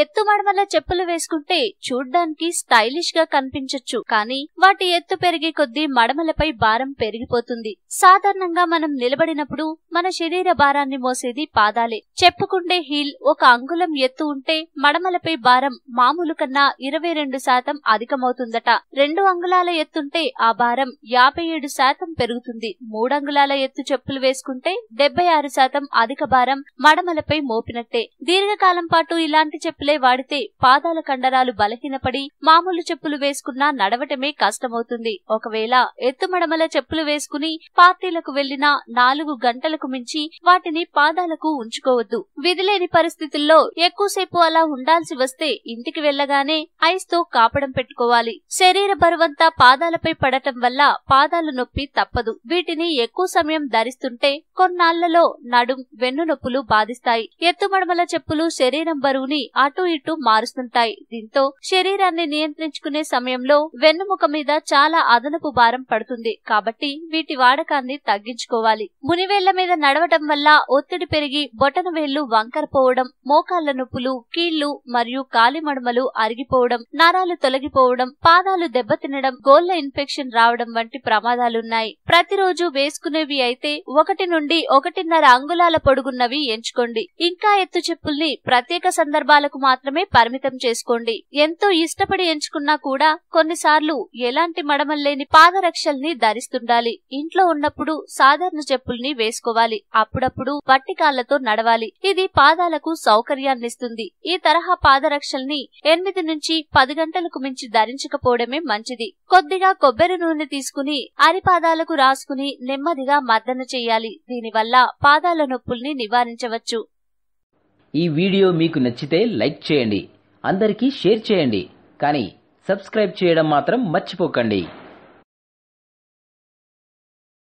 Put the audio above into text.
ఎత్తు మడమల చెప్పులు వేసుకుంటే చూడ్డానికి స్టైలిష్ గా కనిపించొచ్చు కానీ వాటి ఎత్తు పెరిగే కొద్దీ మడమలపై భారం పెరిగిపోతుంది సాధారణంగా మనం నిలబడినప్పుడు మన శరీర భారాన్ని మోసేది పాదాలే చెప్పుకుండే హీల్ ఒక అంగుళం ఎత్తు ఉంటే మడమలపై భారం మామూలు కన్నా ఇరవై రెండు శాతం అధికమవుతుందట రెండు అంగుళాల ఎత్తుంటే ఆ భారం యాభై ఏడు శాతం పెరుగుతుంది మూడంగుళాల ఎత్తు చెప్పులు వేసుకుంటే డెబ్బై ఆరు శాతం అధిక భారం మడమలపై మోపినట్టే దీర్ఘకాలం పాటు ఇలాంటి చెప్పు చెప్పులే వాడితే పాదాల కండరాలు బలహీనపడి మామూలు చెప్పులు వేసుకున్నా నడవటమే కష్టమవుతుంది ఒకవేళ ఎత్తుమడమల చెప్పులు వేసుకుని పార్టీలకు వెళ్లినా నాలుగు గంటలకు మించి వాటిని పాదాలకు ఉంచుకోవద్దు విధిలేని పరిస్థితుల్లో ఎక్కువసేపు అలా ఉండాల్సి వస్తే ఇంటికి వెళ్లగానే ఐస్ తో కాపడం పెట్టుకోవాలి శరీర బరువంతా పాదాలపై పడటం వల్ల పాదాల నొప్పి తప్పదు వీటిని ఎక్కువ సమయం ధరిస్తుంటే కొన్నాళ్లలో నడుం వెన్ను నొప్పులు బాధిస్తాయి ఎత్తుమడమల చెప్పులు శరీరం బరువుని ఆ అటు ఇటు మారుస్తుంటాయి దీంతో శరీరాన్ని నియంత్రించుకునే సమయంలో వెన్నుముక మీద చాలా అదనపు భారం పడుతుంది కాబట్టి వీటి వాడకాన్ని తగ్గించుకోవాలి మునివేళ్ల మీద నడవటం వల్ల ఒత్తిడి పెరిగి బొటన వేళ్లు వంకరపోవడం మోకాళ్ల నొప్పులు కీళ్లు మరియు కాలిమడమలు అరిగిపోవడం నరాలు తొలగిపోవడం పాదాలు దెబ్బతినడం గోళ్ల ఇన్ఫెక్షన్ రావడం వంటి ప్రమాదాలున్నాయి ప్రతిరోజు వేసుకునేవి అయితే ఒకటి నుండి ఒకటిన్నర అంగుళాల పొడుగున్నవి ఎంచుకోండి ఇంకా ఎత్తు చెప్పుల్ని ప్రత్యేక సందర్భాలకు మాత్రమే పరిమితం చేసుకోండి ఎంతో ఇష్టపడి ఎంచుకున్నా కూడా కొన్నిసార్లు ఎలాంటి మడమల్లేని పాదరక్షల్ని ధరిస్తుండాలి ఇంట్లో ఉన్నప్పుడు సాధారణ చెప్పుల్ని వేసుకోవాలి అప్పుడప్పుడు పట్టికాళ్లతో నడవాలి ఇది పాదాలకు సౌకర్యాన్నిస్తుంది ఈ తరహా పాదరక్షల్ని ఎనిమిది నుంచి పది గంటలకు మించి ధరించకపోవడమే మంచిది కొద్దిగా కొబ్బరి నూనె తీసుకుని అరిపాదాలకు రాసుకుని నెమ్మదిగా మర్దన చేయాలి దీనివల్ల పాదాల నొప్పుల్ని నివారించవచ్చు ఈ వీడియో మీకు నచ్చితే లైక్ చేయండి అందరికీ షేర్ చేయండి కానీ సబ్స్క్రైబ్ చేయడం మాత్రం మర్చిపోకండి